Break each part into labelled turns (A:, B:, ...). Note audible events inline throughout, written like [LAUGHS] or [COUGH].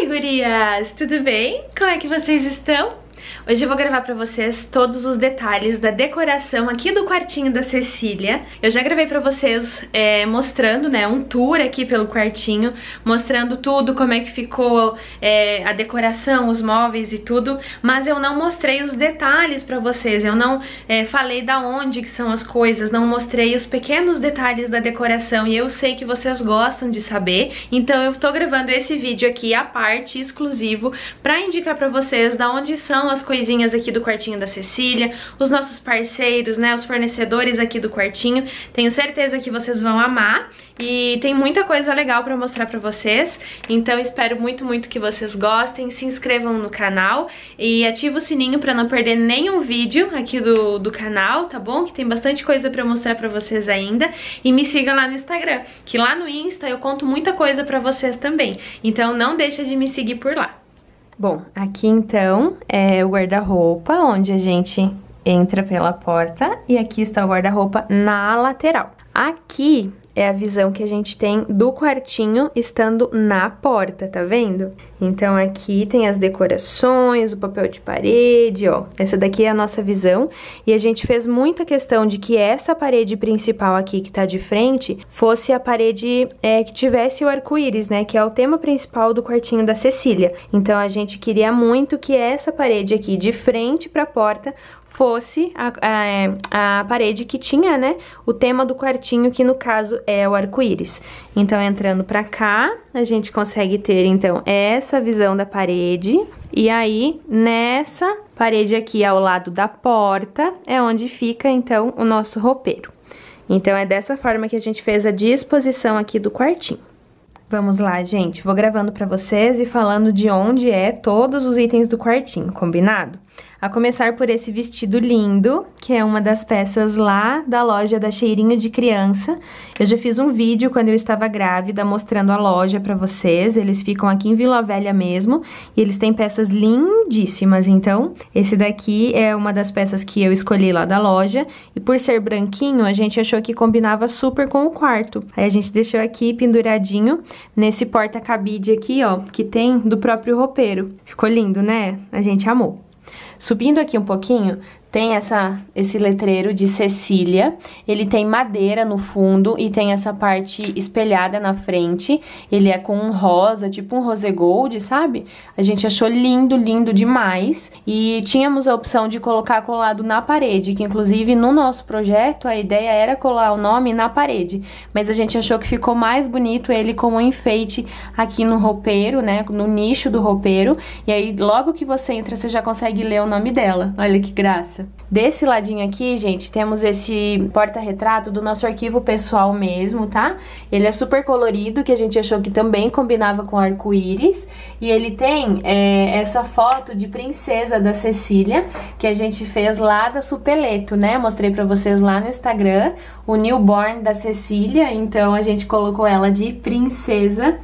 A: Oi, gurias! Tudo bem? Como é que vocês estão? Hoje eu vou gravar pra vocês todos os detalhes da decoração aqui do quartinho da Cecília. Eu já gravei pra vocês é, mostrando, né, um tour aqui pelo quartinho, mostrando tudo, como é que ficou é, a decoração, os móveis e tudo, mas eu não mostrei os detalhes pra vocês, eu não é, falei da onde que são as coisas, não mostrei os pequenos detalhes da decoração e eu sei que vocês gostam de saber, então eu tô gravando esse vídeo aqui a parte, exclusivo, pra indicar pra vocês da onde são as coisinhas aqui do quartinho da Cecília, os nossos parceiros, né, os fornecedores aqui do quartinho. Tenho certeza que vocês vão amar e tem muita coisa legal pra mostrar pra vocês. Então espero muito, muito que vocês gostem, se inscrevam no canal e ative o sininho pra não perder nenhum vídeo aqui do, do canal, tá bom? Que tem bastante coisa pra mostrar pra vocês ainda. E me siga lá no Instagram, que lá no Insta eu conto muita coisa pra vocês também. Então não deixa de me seguir por lá. Bom, aqui então é o guarda-roupa, onde a gente entra pela porta, e aqui está o guarda-roupa na lateral. Aqui é a visão que a gente tem do quartinho estando na porta, tá vendo? Então aqui tem as decorações, o papel de parede, ó. Essa daqui é a nossa visão e a gente fez muita questão de que essa parede principal aqui que tá de frente fosse a parede é, que tivesse o arco-íris, né? Que é o tema principal do quartinho da Cecília. Então a gente queria muito que essa parede aqui de frente para a porta fosse a, a, a parede que tinha, né, o tema do quartinho, que no caso é o arco-íris. Então, entrando pra cá, a gente consegue ter, então, essa visão da parede. E aí, nessa parede aqui ao lado da porta, é onde fica, então, o nosso roupeiro. Então, é dessa forma que a gente fez a disposição aqui do quartinho. Vamos lá, gente. Vou gravando para vocês e falando de onde é todos os itens do quartinho, combinado? A começar por esse vestido lindo, que é uma das peças lá da loja da Cheirinho de Criança. Eu já fiz um vídeo quando eu estava grávida mostrando a loja para vocês. Eles ficam aqui em Vila Velha mesmo e eles têm peças lindíssimas. Então, esse daqui é uma das peças que eu escolhi lá da loja. E por ser branquinho, a gente achou que combinava super com o quarto. Aí a gente deixou aqui penduradinho nesse porta-cabide aqui, ó, que tem do próprio roupeiro. Ficou lindo, né? A gente amou. Subindo aqui um pouquinho, tem essa, esse letreiro de Cecília, ele tem madeira no fundo e tem essa parte espelhada na frente, ele é com um rosa, tipo um rose gold, sabe? A gente achou lindo, lindo demais, e tínhamos a opção de colocar colado na parede, que inclusive no nosso projeto a ideia era colar o nome na parede, mas a gente achou que ficou mais bonito ele como enfeite aqui no roupeiro, né, no nicho do roupeiro, e aí logo que você entra você já consegue ler o nome dela, olha que graça. Desse ladinho aqui, gente, temos esse porta-retrato do nosso arquivo pessoal mesmo, tá? Ele é super colorido, que a gente achou que também combinava com arco-íris. E ele tem é, essa foto de princesa da Cecília, que a gente fez lá da Supeleto, né? Mostrei pra vocês lá no Instagram, o newborn da Cecília. Então, a gente colocou ela de princesa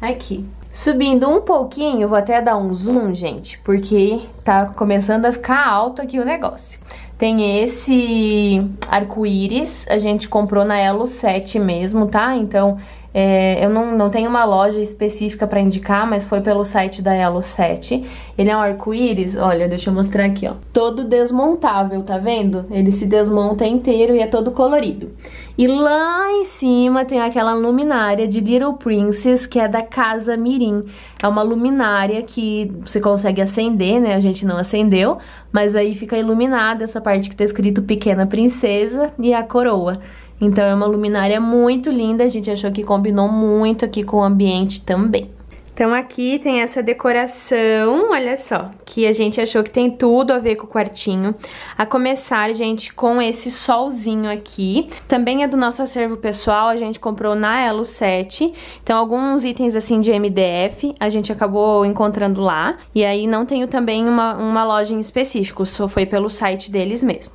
A: aqui. Subindo um pouquinho, vou até dar um zoom, gente, porque tá começando a ficar alto aqui o negócio. Tem esse arco-íris, a gente comprou na Elo 7 mesmo, tá? Então, é, eu não, não tenho uma loja específica pra indicar, mas foi pelo site da Elo 7. Ele é um arco-íris, olha, deixa eu mostrar aqui, ó. Todo desmontável, tá vendo? Ele se desmonta inteiro e é todo colorido. E lá em cima tem aquela luminária de Little Princess, que é da Casa Mirim. É uma luminária que você consegue acender, né? A gente não acendeu, mas aí fica iluminada essa parte que tá escrito Pequena Princesa e a coroa. Então é uma luminária muito linda, a gente achou que combinou muito aqui com o ambiente também. Então aqui tem essa decoração, olha só, que a gente achou que tem tudo a ver com o quartinho. A começar, gente, com esse solzinho aqui. Também é do nosso acervo pessoal, a gente comprou na Elo 7. Então alguns itens assim de MDF a gente acabou encontrando lá. E aí não tenho também uma, uma loja em específico, só foi pelo site deles mesmo.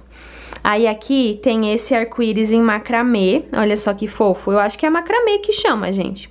A: Aí aqui tem esse arco-íris em macramê, olha só que fofo. Eu acho que é macramê que chama, gente.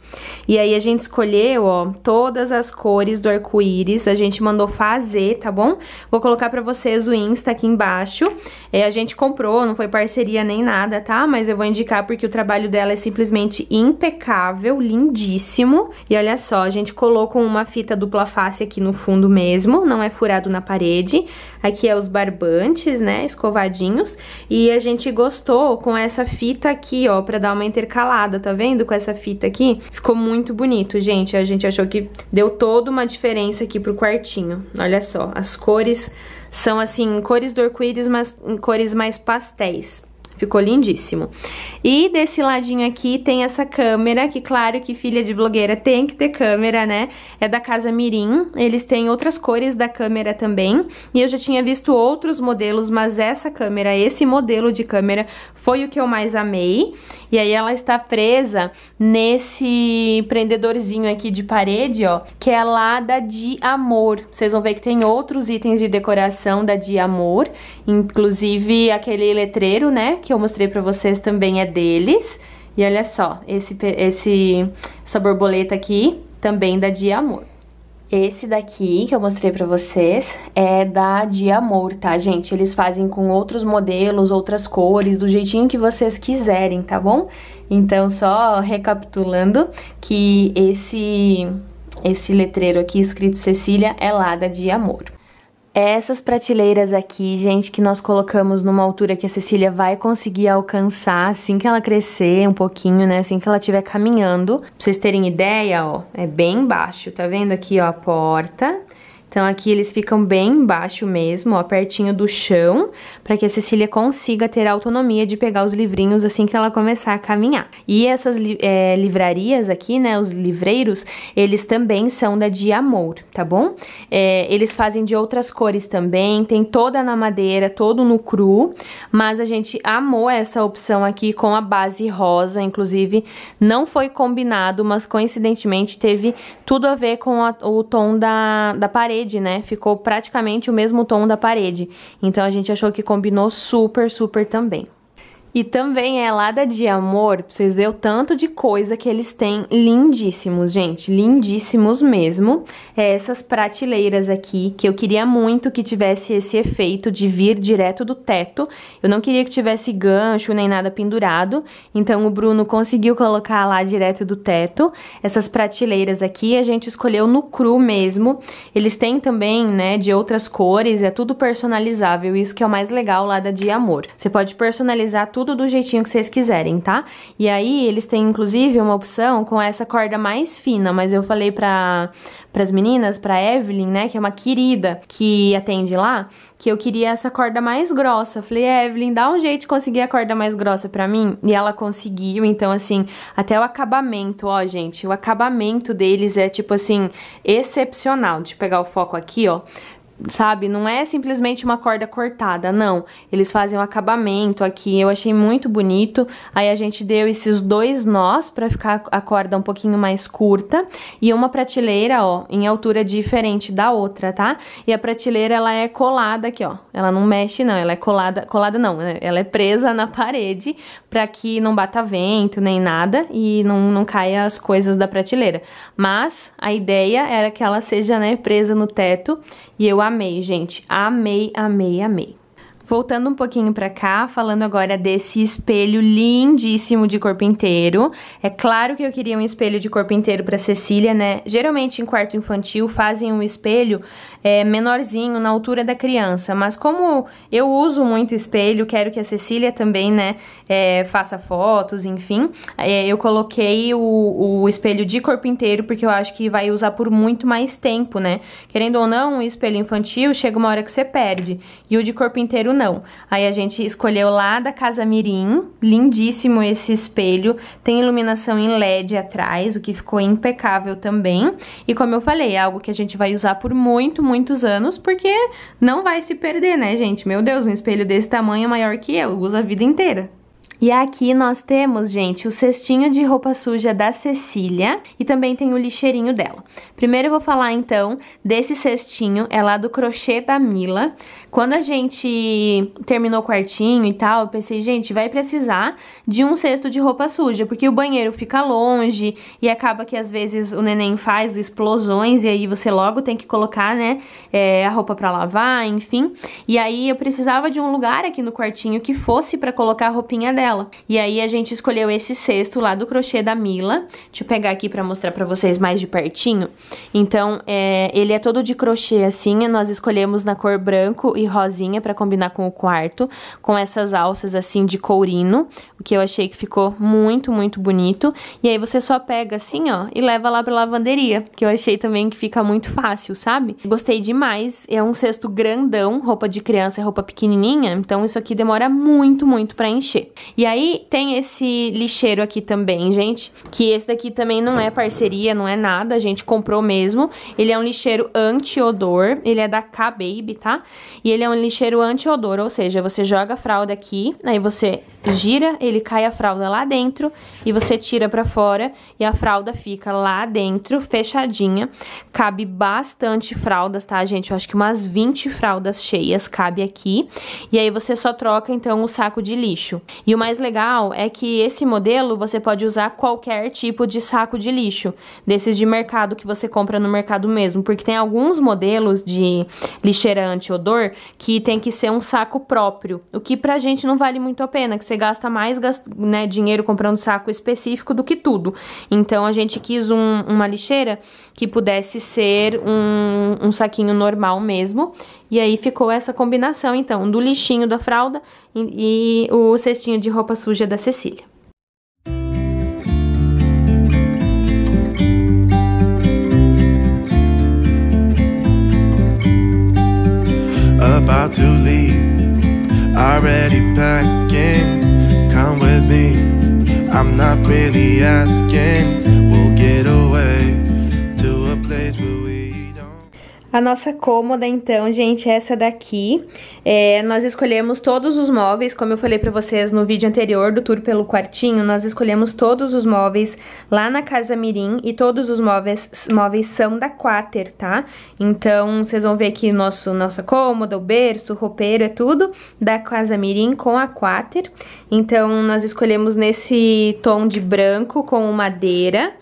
A: E aí a gente escolheu, ó, todas as cores do arco-íris, a gente mandou fazer, tá bom? Vou colocar pra vocês o Insta aqui embaixo. É, a gente comprou, não foi parceria nem nada, tá? Mas eu vou indicar porque o trabalho dela é simplesmente impecável, lindíssimo. E olha só, a gente colocou uma fita dupla face aqui no fundo mesmo, não é furado na parede. Aqui é os barbantes, né, escovadinhos. E a gente gostou com essa fita aqui, ó, pra dar uma intercalada, tá vendo? Com essa fita aqui. Ficou muito bonito, gente. A gente achou que deu toda uma diferença aqui pro quartinho. Olha só, as cores são, assim, cores do arco-íris, mas cores mais pastéis. Ficou lindíssimo. E desse ladinho aqui tem essa câmera, que claro que filha de blogueira tem que ter câmera, né? É da Casa Mirim, eles têm outras cores da câmera também. E eu já tinha visto outros modelos, mas essa câmera, esse modelo de câmera, foi o que eu mais amei. E aí ela está presa nesse prendedorzinho aqui de parede, ó, que é lá da Di Amor. Vocês vão ver que tem outros itens de decoração da Di Amor, inclusive aquele letreiro, né, que eu mostrei pra vocês também é deles. E olha só, esse, esse, essa borboleta aqui também da Dia Amor. Esse daqui que eu mostrei pra vocês é da Dia amor, tá, gente? Eles fazem com outros modelos, outras cores, do jeitinho que vocês quiserem, tá bom? Então, só recapitulando que esse, esse letreiro aqui escrito Cecília é lá da Dia amor essas prateleiras aqui, gente, que nós colocamos numa altura que a Cecília vai conseguir alcançar assim que ela crescer um pouquinho, né? Assim que ela estiver caminhando. Pra vocês terem ideia, ó, é bem baixo, tá vendo aqui, ó, a porta. Então aqui eles ficam bem embaixo mesmo, ó, pertinho do chão, para que a Cecília consiga ter a autonomia de pegar os livrinhos assim que ela começar a caminhar. E essas é, livrarias aqui, né, os livreiros, eles também são da de amor, tá bom? É, eles fazem de outras cores também, tem toda na madeira, todo no cru, mas a gente amou essa opção aqui com a base rosa, inclusive não foi combinado, mas coincidentemente teve tudo a ver com a, o tom da, da parede parede, né, ficou praticamente o mesmo tom da parede. Então a gente achou que combinou super, super também. E também é lá da de amor, pra vocês verem o tanto de coisa que eles têm lindíssimos, gente, lindíssimos mesmo. É essas prateleiras aqui, que eu queria muito que tivesse esse efeito de vir direto do teto. Eu não queria que tivesse gancho nem nada pendurado, então o Bruno conseguiu colocar lá direto do teto. Essas prateleiras aqui a gente escolheu no cru mesmo. Eles têm também, né, de outras cores, é tudo personalizável, isso que é o mais legal lá da de amor. Você pode personalizar tudo tudo do jeitinho que vocês quiserem, tá? E aí eles têm inclusive uma opção com essa corda mais fina, mas eu falei para as meninas, para Evelyn, né, que é uma querida que atende lá, que eu queria essa corda mais grossa. Falei, Evelyn, dá um jeito de conseguir a corda mais grossa para mim. E ela conseguiu. Então, assim, até o acabamento, ó, gente, o acabamento deles é tipo assim excepcional. Deixa eu pegar o foco aqui, ó sabe? Não é simplesmente uma corda cortada, não. Eles fazem um acabamento aqui, eu achei muito bonito. Aí a gente deu esses dois nós para ficar a corda um pouquinho mais curta e uma prateleira, ó, em altura diferente da outra, tá? E a prateleira ela é colada aqui, ó. Ela não mexe não, ela é colada, colada não, né? ela é presa na parede para que não bata vento nem nada e não não caia as coisas da prateleira. Mas a ideia era que ela seja, né, presa no teto e eu amei, gente. Amei, amei, amei. Voltando um pouquinho para cá, falando agora desse espelho lindíssimo de corpo inteiro. É claro que eu queria um espelho de corpo inteiro para Cecília, né? Geralmente em quarto infantil fazem um espelho é, menorzinho, na altura da criança. Mas como eu uso muito espelho, quero que a Cecília também, né, é, faça fotos, enfim, é, eu coloquei o, o espelho de corpo inteiro, porque eu acho que vai usar por muito mais tempo, né? Querendo ou não, o espelho infantil chega uma hora que você perde, e o de corpo inteiro não. Aí a gente escolheu lá da Casa Mirim, lindíssimo esse espelho, tem iluminação em LED atrás, o que ficou impecável também. E como eu falei, é algo que a gente vai usar por muito, muito muitos anos, porque não vai se perder, né, gente? Meu Deus, um espelho desse tamanho é maior que eu, Usa a vida inteira. E aqui nós temos, gente, o cestinho de roupa suja da Cecília e também tem o lixeirinho dela. Primeiro eu vou falar, então, desse cestinho, é lá do crochê da Mila. Quando a gente terminou o quartinho e tal, eu pensei, gente, vai precisar de um cesto de roupa suja, porque o banheiro fica longe e acaba que às vezes o neném faz explosões e aí você logo tem que colocar, né, é, a roupa para lavar, enfim. E aí eu precisava de um lugar aqui no quartinho que fosse para colocar a roupinha dela. E aí a gente escolheu esse cesto lá do crochê da Mila. Deixa eu pegar aqui para mostrar para vocês mais de pertinho. Então, é, ele é todo de crochê assim, nós escolhemos na cor branco e e rosinha para combinar com o quarto, com essas alças assim de courino, o que eu achei que ficou muito, muito bonito. E aí você só pega assim, ó, e leva lá pra lavanderia, que eu achei também que fica muito fácil, sabe? Gostei demais, é um cesto grandão, roupa de criança é roupa pequenininha, então isso aqui demora muito, muito para encher. E aí tem esse lixeiro aqui também, gente, que esse daqui também não é parceria, não é nada, a gente comprou mesmo. Ele é um lixeiro anti-odor, ele é da K-Baby, tá? E ele é um lixeiro anti-odor, ou seja, você joga a fralda aqui, aí você gira, ele cai a fralda lá dentro e você tira para fora e a fralda fica lá dentro, fechadinha. Cabe bastante fraldas, tá, gente? Eu acho que umas 20 fraldas cheias cabe aqui. E aí você só troca então o um saco de lixo. E o mais legal é que esse modelo você pode usar qualquer tipo de saco de lixo, desses de mercado que você compra no mercado mesmo, porque tem alguns modelos de lixeira anti-odor que tem que ser um saco próprio, o que pra gente não vale muito a pena, que você gasta mais né, dinheiro comprando saco específico do que tudo. Então a gente quis um, uma lixeira que pudesse ser um, um saquinho normal mesmo, e aí ficou essa combinação então do lixinho da fralda e, e o cestinho de roupa suja da Cecília. about to leave. Already packing, come with me. I'm not really asking A nossa cômoda, então, gente, é essa daqui. É, nós escolhemos todos os móveis, como eu falei pra vocês no vídeo anterior do tour pelo quartinho, nós escolhemos todos os móveis lá na Casa Mirim e todos os móveis, móveis são da Quater, tá? Então, vocês vão ver aqui nosso, nossa cômoda, o berço, o roupeiro, é tudo da Casa Mirim com a Quater. Então, nós escolhemos nesse tom de branco com madeira.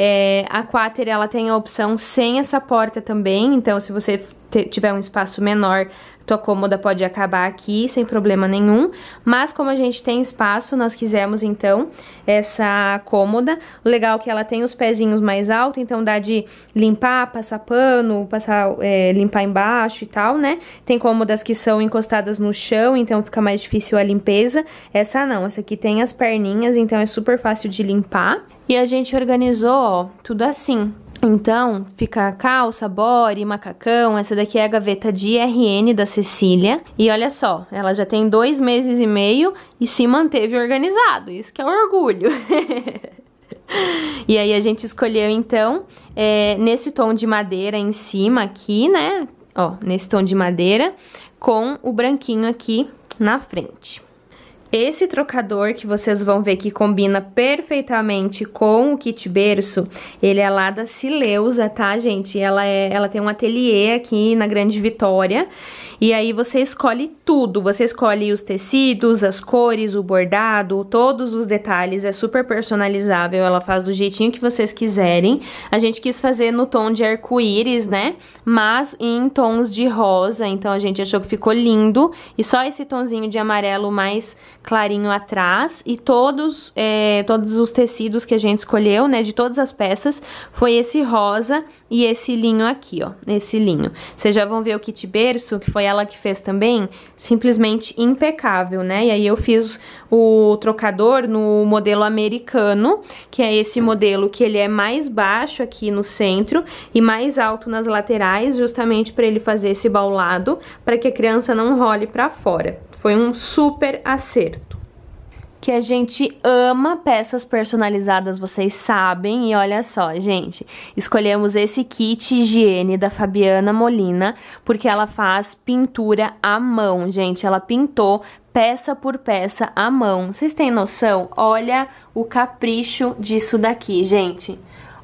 A: É, a Quater, ela tem a opção sem essa porta também, então se você tiver um espaço menor, tua cômoda pode acabar aqui sem problema nenhum, mas como a gente tem espaço, nós quisemos então essa cômoda. O legal é que ela tem os pezinhos mais altos, então dá de limpar, passar pano, passar, é, limpar embaixo e tal, né? Tem cômodas que são encostadas no chão, então fica mais difícil a limpeza. Essa não, essa aqui tem as perninhas, então é super fácil de limpar. E a gente organizou, ó, tudo assim. Então, fica calça, body, macacão. Essa daqui é a gaveta de RN da Cecília. E olha só, ela já tem dois meses e meio e se manteve organizado. Isso que é um orgulho. [LAUGHS] e aí a gente escolheu, então, é, nesse tom de madeira em cima aqui, né? Ó, nesse tom de madeira, com o branquinho aqui na frente. Esse trocador que vocês vão ver que combina perfeitamente com o kit berço, ele é lá da Sileusa, tá, gente? Ela, é, ela tem um ateliê aqui na Grande Vitória, e aí você escolhe tudo. Você escolhe os tecidos, as cores, o bordado, todos os detalhes, é super personalizável, ela faz do jeitinho que vocês quiserem. A gente quis fazer no tom de arco-íris, né? Mas em tons de rosa, então a gente achou que ficou lindo, e só esse tonzinho de amarelo mais clarinho atrás e todos, é, todos os tecidos que a gente escolheu, né, de todas as peças, foi esse rosa e esse linho aqui, ó, esse linho. Vocês já vão ver o kit berço, que foi ela que fez também, simplesmente impecável, né, e aí eu fiz o trocador no modelo americano, que é esse modelo que ele é mais baixo aqui no centro e mais alto nas laterais, justamente para ele fazer esse baulado, para que a criança não role para fora. Foi um super acerto que a gente ama peças personalizadas, vocês sabem. E olha só, gente, escolhemos esse kit higiene da Fabiana Molina, porque ela faz pintura à mão, gente. Ela pintou peça por peça à mão. Vocês têm noção? Olha o capricho disso daqui, gente.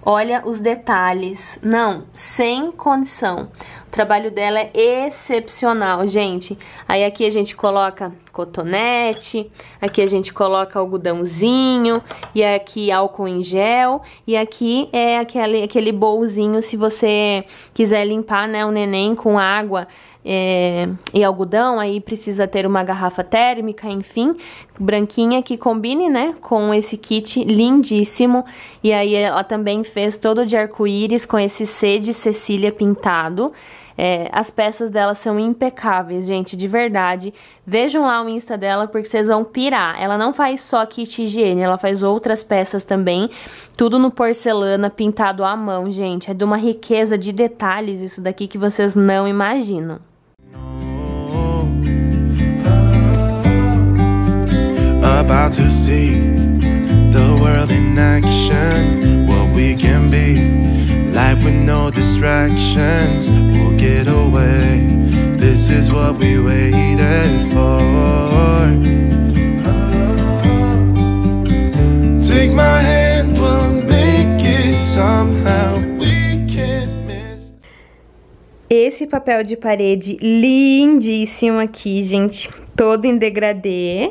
A: Olha os detalhes. Não, sem condição trabalho dela é excepcional, gente. Aí aqui a gente coloca cotonete, aqui a gente coloca algodãozinho, e aqui álcool em gel, e aqui é aquele, aquele bolzinho se você quiser limpar né, o neném com água é, e algodão, aí precisa ter uma garrafa térmica, enfim, branquinha que combine, né, com esse kit lindíssimo. E aí ela também fez todo de arco-íris com esse C de Cecília pintado. É, as peças dela são impecáveis, gente, de verdade. Vejam lá o Insta dela, porque vocês vão pirar. Ela não faz só kit higiene, ela faz outras peças também. Tudo no porcelana, pintado à mão, gente. É de uma riqueza de detalhes isso daqui que vocês não imaginam. About to see the world in action, what we can be, life with no distractions. This is what we waited for. Ah. Take my hand, we'll make it somehow. We can't miss. Esse papel de parede lindíssimo aqui, gente. Todo em degradê,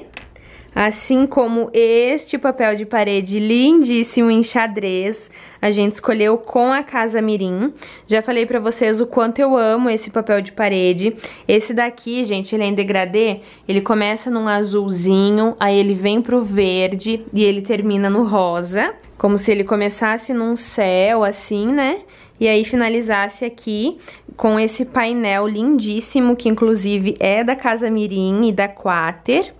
A: Assim como este papel de parede lindíssimo em xadrez, a gente escolheu com a Casa Mirim. Já falei pra vocês o quanto eu amo esse papel de parede. Esse daqui, gente, ele é em degradê, ele começa num azulzinho, aí ele vem pro verde e ele termina no rosa. Como se ele começasse num céu, assim, né? E aí finalizasse aqui com esse painel lindíssimo, que inclusive é da Casa Mirim e da Quater.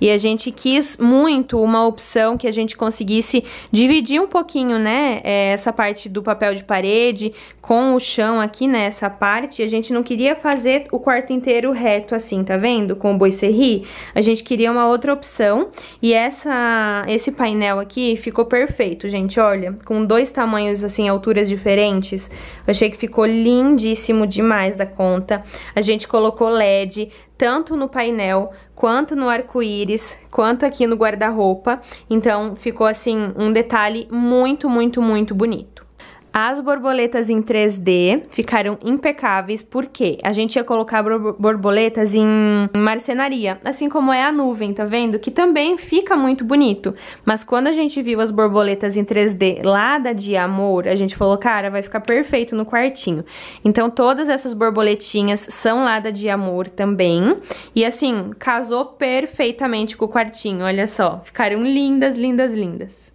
A: E a gente quis muito uma opção que a gente conseguisse dividir um pouquinho, né, é, essa parte do papel de parede com o chão aqui nessa né, parte. a gente não queria fazer o quarto inteiro reto assim, tá vendo? Com o boicerri. A gente queria uma outra opção e essa, esse painel aqui ficou perfeito, gente, olha. Com dois tamanhos, assim, alturas diferentes. Eu achei que ficou lindíssimo demais da conta. A gente colocou LED, tanto no painel, quanto no arco-íris, quanto aqui no guarda-roupa. Então ficou assim um detalhe muito, muito, muito bonito. As borboletas em 3D ficaram impecáveis porque a gente ia colocar borboletas em marcenaria, assim como é a nuvem, tá vendo? Que também fica muito bonito. Mas quando a gente viu as borboletas em 3D lá da Amor, a gente falou, cara, vai ficar perfeito no quartinho. Então todas essas borboletinhas são lá da Amor também. E assim, casou perfeitamente com o quartinho, olha só. Ficaram lindas, lindas, lindas.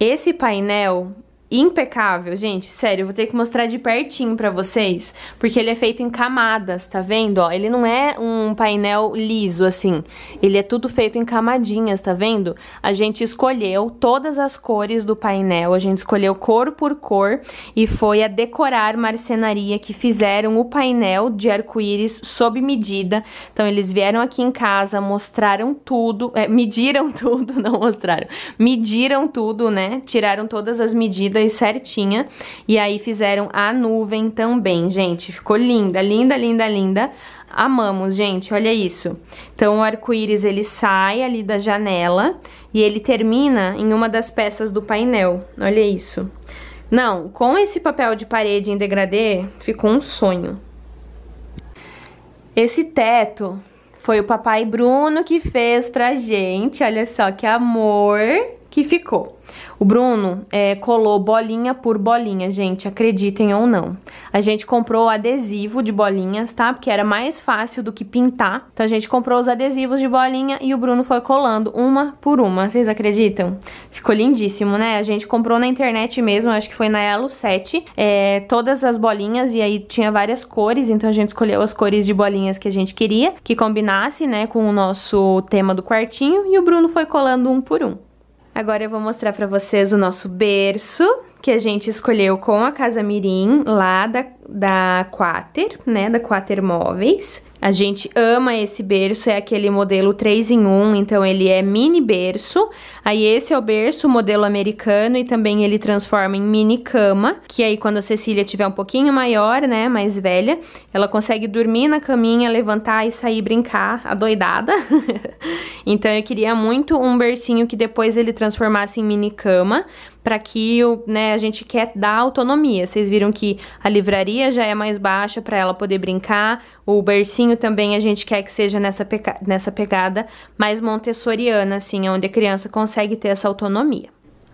A: Esse painel impecável, gente, sério, eu vou ter que mostrar de pertinho pra vocês, porque ele é feito em camadas, tá vendo, ó, ele não é um painel liso, assim, ele é tudo feito em camadinhas, tá vendo? A gente escolheu todas as cores do painel, a gente escolheu cor por cor e foi a decorar marcenaria que fizeram o painel de arco-íris sob medida, então eles vieram aqui em casa, mostraram tudo, é, mediram [LAUGHS] tudo, não mostraram, mediram tudo, né, tiraram todas as medidas certinha. E aí fizeram a nuvem também, gente. Ficou linda, linda, linda, linda. Amamos, gente, olha isso. Então o arco-íris ele sai ali da janela e ele termina em uma das peças do painel. Olha isso. Não, com esse papel de parede em degradê ficou um sonho. Esse teto foi o papai Bruno que fez pra gente. Olha só que amor que ficou. O Bruno é, colou bolinha por bolinha, gente, acreditem ou não. A gente comprou adesivo de bolinhas, tá? Porque era mais fácil do que pintar. Então a gente comprou os adesivos de bolinha e o Bruno foi colando uma por uma, vocês acreditam? Ficou lindíssimo, né? A gente comprou na internet mesmo, acho que foi na Elo 7, é, todas as bolinhas e aí tinha várias cores, então a gente escolheu as cores de bolinhas que a gente queria, que combinasse, né, com o nosso tema do quartinho e o Bruno foi colando um por um. Agora eu vou mostrar pra vocês o nosso berço, que a gente escolheu com a Casa Mirim, lá da, da Quater, né, da Quater Móveis. A gente ama esse berço, é aquele modelo 3 em 1, então ele é mini berço. Aí esse é o berço, modelo americano, e também ele transforma em mini cama, que aí quando a Cecília tiver um pouquinho maior, né, mais velha, ela consegue dormir na caminha, levantar e sair brincar, adoidada. [LAUGHS] então eu queria muito um bercinho que depois ele transformasse em mini cama, para que o, né, a gente quer dar autonomia. Vocês viram que a livraria já é mais baixa para ela poder brincar, o bercinho também a gente quer que seja nessa, nessa pegada mais montessoriana, assim, onde a criança consegue ter essa autonomia.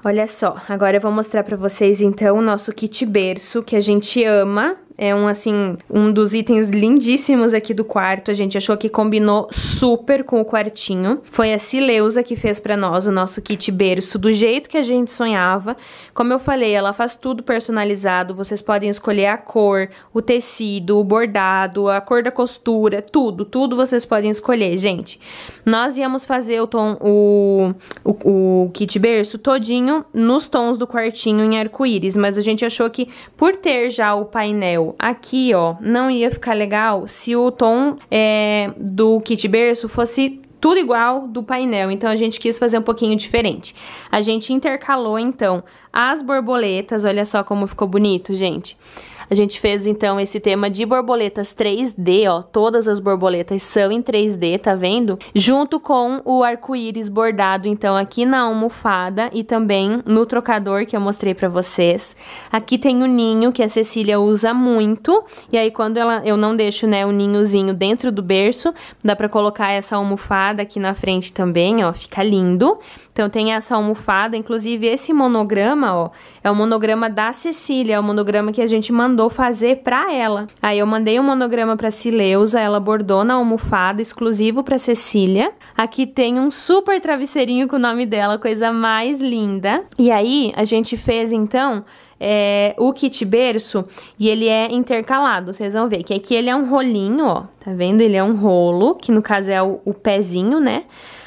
A: Olha só, agora eu vou mostrar para vocês então o nosso kit berço que a gente ama, é um, assim, um dos itens lindíssimos aqui do quarto. A gente achou que combinou super com o quartinho. Foi a Sileusa que fez pra nós o nosso kit berço do jeito que a gente sonhava. Como eu falei, ela faz tudo personalizado. Vocês podem escolher a cor, o tecido, o bordado, a cor da costura, tudo. Tudo vocês podem escolher, gente. Nós íamos fazer o tom, o, o, o kit berço todinho nos tons do quartinho em arco-íris. Mas a gente achou que por ter já o painel meu, aqui ó, não ia ficar legal se o tom é, do kit berço fosse tudo igual do painel, então a gente quis fazer um pouquinho diferente. A gente intercalou então as borboletas, olha só como ficou bonito, gente. Gente. A gente fez então esse tema de borboletas 3D, ó, todas as borboletas são em 3D, tá vendo? Junto com o arco-íris bordado então aqui na almofada e também no trocador que eu mostrei para vocês. Aqui tem o ninho que a Cecília usa muito, e aí quando ela eu não deixo, né, o ninhozinho dentro do berço, dá para colocar essa almofada aqui na frente também, ó, fica lindo. Então tem essa almofada, inclusive esse monograma, ó, é o monograma da Cecília, é o monograma que a gente mandou mandou fazer para ela. Aí eu mandei um monograma para Sileusa, ela bordou na almofada, exclusivo para Cecília. Aqui tem um super travesseirinho com o nome dela, coisa mais linda. E aí a gente fez então é, o kit berço e ele é intercalado, vocês vão ver que aqui ele é um rolinho, ó, tá vendo? Ele é um rolo, que no caso é o, o pezinho, né?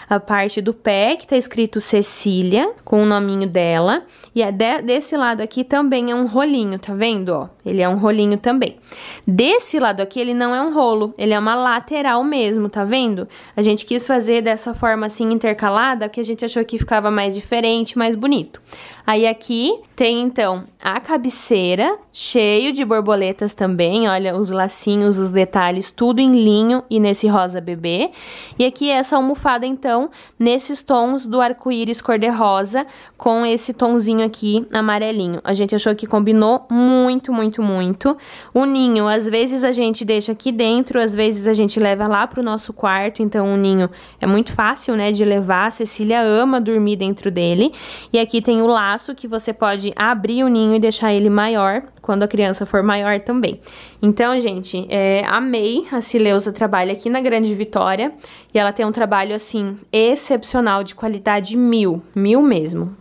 A: a parte do pé, que tá escrito Cecília, com o nominho dela. E é de, desse lado aqui também é um rolinho, tá vendo, ó? Ele é um rolinho também. Desse lado aqui, ele não é um rolo, ele é uma lateral mesmo, tá vendo? A gente quis fazer dessa forma assim intercalada, porque a gente achou que ficava mais diferente, mais bonito. Aí aqui tem então a cabeceira, cheio de borboletas também, olha os lacinhos, os detalhes, tudo em linho e nesse rosa bebê. E aqui é essa almofada então, nesses tons do arco-íris cor-de-rosa, com esse tonzinho aqui amarelinho. A gente achou que combinou muito, muito muito, muito. O ninho, às vezes a gente deixa aqui dentro, às vezes a gente leva lá pro nosso quarto, então o ninho é muito fácil, né, de levar. A Cecília ama dormir dentro dele. E aqui tem o laço que você pode abrir o ninho e deixar ele maior, quando a criança for maior também. Então, gente, é, amei. A Cileusa trabalha aqui na Grande Vitória e ela tem um trabalho, assim, excepcional, de qualidade mil, mil mesmo.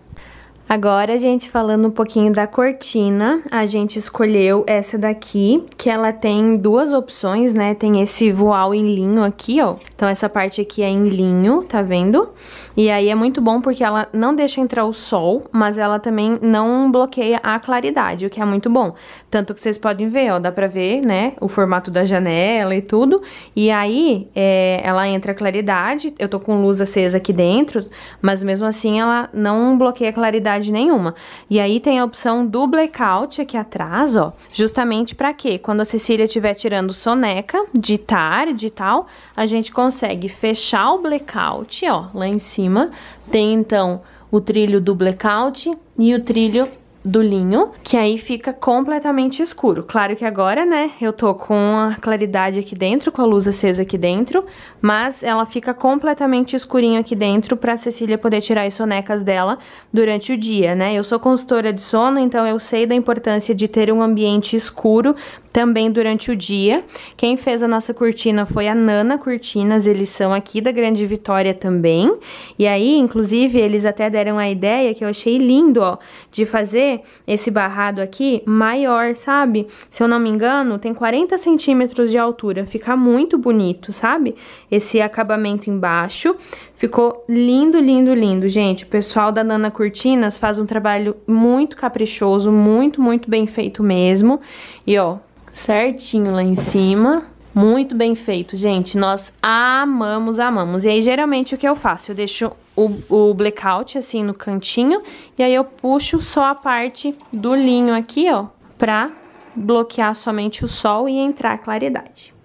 A: Agora, gente, falando um pouquinho da cortina, a gente escolheu essa daqui, que ela tem duas opções, né? Tem esse voal em linho aqui, ó. Então, essa parte aqui é em linho, tá vendo? E aí é muito bom porque ela não deixa entrar o sol, mas ela também não bloqueia a claridade, o que é muito bom. Tanto que vocês podem ver, ó, dá pra ver, né, o formato da janela e tudo. E aí, é, ela entra a claridade, eu tô com luz acesa aqui dentro, mas mesmo assim ela não bloqueia a claridade necessidade nenhuma. E aí tem a opção do blackout aqui atrás, ó, justamente para quê? Quando a Cecília estiver tirando soneca de tarde e tal, a gente consegue fechar o blackout, ó, lá em cima. Tem então o trilho do blackout e o trilho do linho, que aí fica completamente escuro. Claro que agora, né, eu tô com a claridade aqui dentro, com a luz acesa aqui dentro, mas ela fica completamente escurinha aqui dentro para Cecília poder tirar as sonecas dela durante o dia, né? Eu sou consultora de sono, então eu sei da importância de ter um ambiente escuro também durante o dia. Quem fez a nossa cortina foi a Nana Cortinas, eles são aqui da Grande Vitória também. E aí, inclusive, eles até deram a ideia que eu achei lindo, ó, de fazer esse barrado aqui maior, sabe? Se eu não me engano, tem 40 centímetros de altura, fica muito bonito, sabe? esse acabamento embaixo. Ficou lindo, lindo, lindo, gente. O pessoal da Nana Cortinas faz um trabalho muito caprichoso, muito, muito bem feito mesmo. E ó, certinho lá em cima. Muito bem feito, gente. Nós amamos, amamos. E aí, geralmente, o que eu faço? Eu deixo o, o, blackout, assim, no cantinho. E aí, eu puxo só a parte do linho aqui, ó. Pra bloquear somente o sol e entrar a claridade.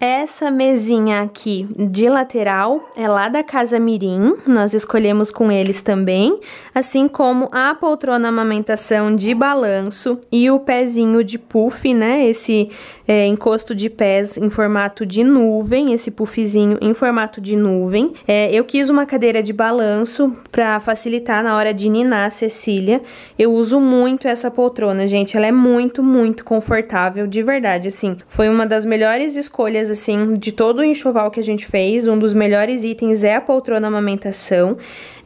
A: Essa mesinha aqui de lateral é lá da Casa Mirim, nós escolhemos com eles também, assim como a poltrona amamentação de balanço e o pezinho de puff, né? Esse é, encosto de pés em formato de nuvem, esse puffzinho em formato de nuvem. É, eu quis uma cadeira de balanço para facilitar na hora de ninar a Cecília. Eu uso muito essa poltrona, gente, ela é muito, muito confortável, de verdade, assim. Foi uma das melhores escolhas assim, de todo o enxoval que a gente fez. Um dos melhores itens é a poltrona amamentação.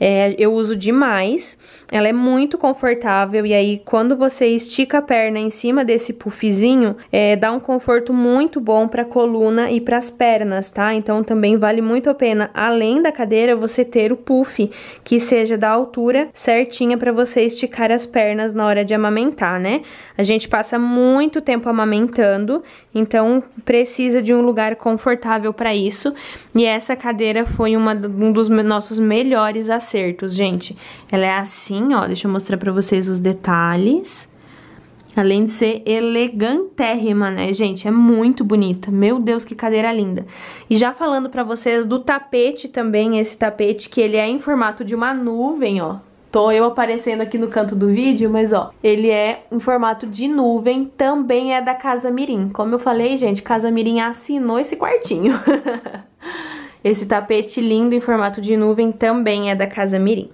A: É, eu uso demais. Ela é muito confortável e aí quando você estica a perna em cima desse puffzinho, é, dá um conforto muito bom para a coluna e para as pernas, tá? Então também vale muito a pena, além da cadeira, você ter o puff que seja da altura certinha para você esticar as pernas na hora de amamentar, né? A gente passa muito tempo amamentando, então precisa de um lugar lugar confortável para isso. E essa cadeira foi uma, um dos nossos melhores acertos, gente. Ela é assim, ó, deixa eu mostrar para vocês os detalhes. Além de ser elegantérrima, né, gente? É muito bonita. Meu Deus, que cadeira linda. E já falando pra vocês do tapete também, esse tapete que ele é em formato de uma nuvem, ó. Tô eu aparecendo aqui no canto do vídeo, mas ó, ele é em formato de nuvem, também é da Casa Mirim. Como eu falei, gente, Casa Mirim assinou esse quartinho. [LAUGHS] esse tapete lindo em formato de nuvem também é da Casa Mirim.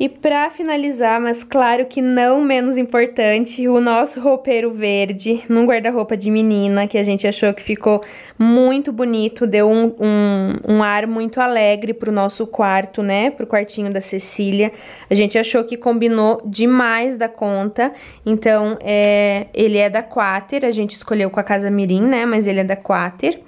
A: E para finalizar, mas claro que não menos importante, o nosso roupeiro verde num guarda-roupa de menina, que a gente achou que ficou muito bonito, deu um, um, um ar muito alegre pro nosso quarto, né? Pro quartinho da Cecília. A gente achou que combinou demais da conta. Então, é, ele é da Quater, a gente escolheu com a Casa Mirim, né? Mas ele é da Quater.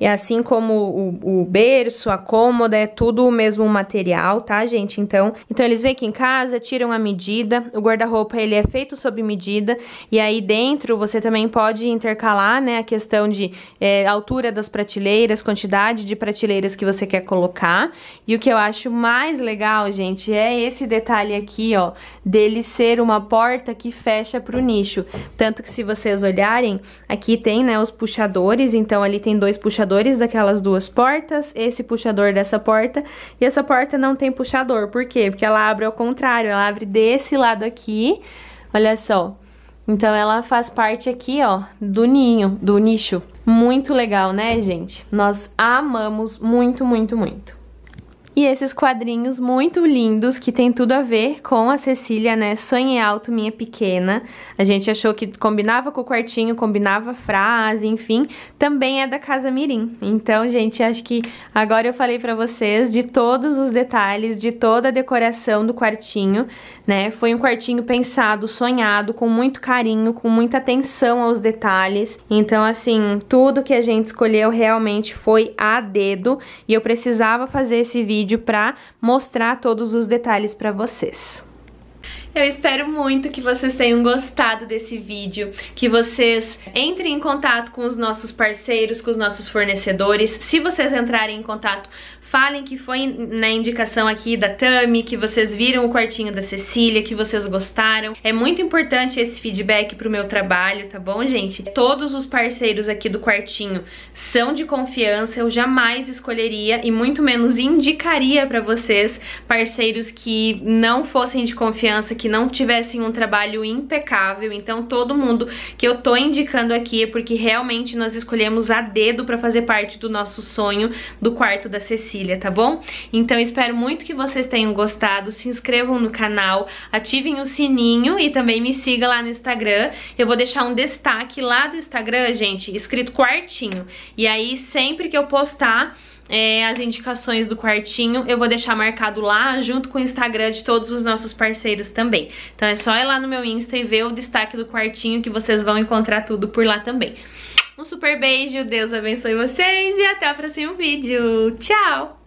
A: E assim como o, o berço, a cômoda, é tudo o mesmo material, tá, gente? Então, então eles vêm aqui em casa, tiram a medida, o guarda-roupa ele é feito sob medida, e aí dentro você também pode intercalar, né, a questão de é, altura das prateleiras, quantidade de prateleiras que você quer colocar, e o que eu acho mais legal, gente, é esse detalhe aqui, ó, dele ser uma porta que fecha para o nicho, tanto que se vocês olharem, aqui tem, né, os puxadores, então ali tem dois puxadores daquelas duas portas, esse puxador dessa porta, e essa porta não tem puxador, por quê? Porque ela abre ao contrário, ela abre desse lado aqui, olha só. Então ela faz parte aqui, ó, do ninho, do nicho. Muito legal, né, gente? Nós amamos muito, muito, muito. E esses quadrinhos muito lindos que tem tudo a ver com a Cecília, né? Sonhe alto, minha pequena. A gente achou que combinava com o quartinho, combinava a frase, enfim. Também é da Casa Mirim. Então, gente, acho que agora eu falei para vocês de todos os detalhes, de toda a decoração do quartinho, né? Foi um quartinho pensado, sonhado, com muito carinho, com muita atenção aos detalhes. Então, assim, tudo que a gente escolheu realmente foi a dedo e eu precisava fazer esse vídeo vídeo para mostrar todos os detalhes para vocês. Eu espero muito que vocês tenham gostado desse vídeo, que vocês entrem em contato com os nossos parceiros, com os nossos fornecedores. Se vocês entrarem em contato, falem que foi na indicação aqui da Tami, que vocês viram o quartinho da Cecília, que vocês gostaram. É muito importante esse feedback pro meu trabalho, tá bom, gente? Todos os parceiros aqui do quartinho são de confiança, eu jamais escolheria e muito menos indicaria pra vocês parceiros que não fossem de confiança, que não tivessem um trabalho impecável. Então todo mundo que eu tô indicando aqui é porque realmente nós escolhemos a dedo pra fazer parte do nosso sonho do quarto da Cecília tá bom? Então espero muito que vocês tenham gostado, se inscrevam no canal, ativem o sininho e também me siga lá no Instagram. Eu vou deixar um destaque lá do Instagram, gente, escrito quartinho. E aí sempre que eu postar... É, as indicações do quartinho, eu vou deixar marcado lá, junto com o Instagram de todos os nossos parceiros também. Então é só ir lá no meu Insta e ver o destaque do quartinho que vocês vão encontrar tudo por lá também. Um super beijo, Deus abençoe vocês e até o próximo vídeo. Tchau!